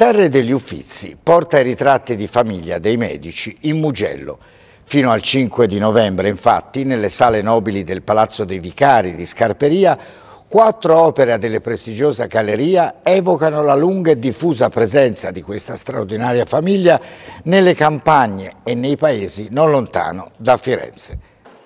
Terre degli Uffizi porta i ritratti di famiglia dei medici in Mugello. Fino al 5 di novembre, infatti, nelle sale nobili del Palazzo dei Vicari di Scarperia, quattro opere della prestigiosa galleria evocano la lunga e diffusa presenza di questa straordinaria famiglia nelle campagne e nei paesi non lontano da Firenze.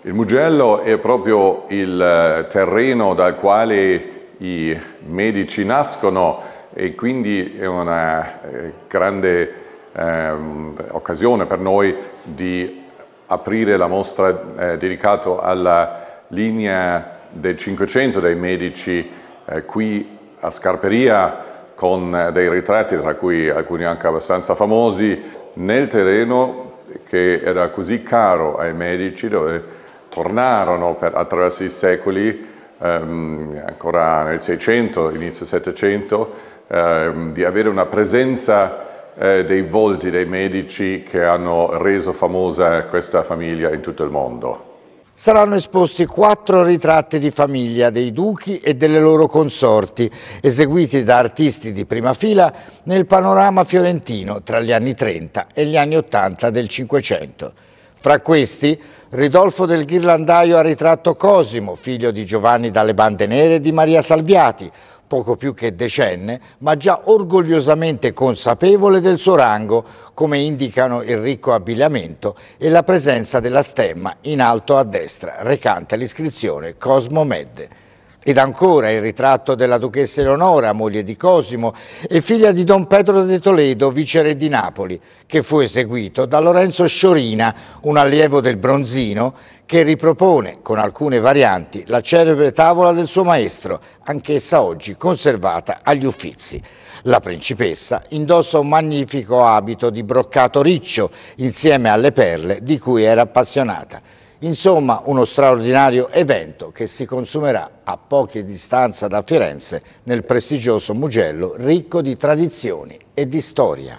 Il Mugello è proprio il eh, terreno dal quale i medici nascono e quindi è una eh, grande ehm, occasione per noi di aprire la mostra eh, dedicata alla linea del 500 dei medici eh, qui a Scarperia con eh, dei ritratti, tra cui alcuni anche abbastanza famosi, nel terreno che era così caro ai medici, dove tornarono per, attraverso i secoli ehm, ancora nel 600, inizio 700, ehm, di avere una presenza eh, dei volti dei medici che hanno reso famosa questa famiglia in tutto il mondo. Saranno esposti quattro ritratti di famiglia dei duchi e delle loro consorti, eseguiti da artisti di prima fila nel panorama fiorentino tra gli anni 30 e gli anni 80 del Cinquecento. Fra questi, Ridolfo del Ghirlandaio ha ritratto Cosimo, figlio di Giovanni dalle Bande Nere e di Maria Salviati, poco più che decenne, ma già orgogliosamente consapevole del suo rango, come indicano il ricco abbigliamento e la presenza della stemma in alto a destra, recante l'iscrizione Cosmo Medde. Ed ancora il ritratto della duchessa Eleonora, moglie di Cosimo e figlia di Don Pedro de Toledo, viceré di Napoli, che fu eseguito da Lorenzo Sciorina, un allievo del Bronzino, che ripropone, con alcune varianti, la celebre tavola del suo maestro, anch'essa oggi conservata agli Uffizi. La principessa indossa un magnifico abito di broccato riccio, insieme alle perle di cui era appassionata. Insomma, uno straordinario evento che si consumerà a poche distanza da Firenze nel prestigioso Mugello ricco di tradizioni e di storia.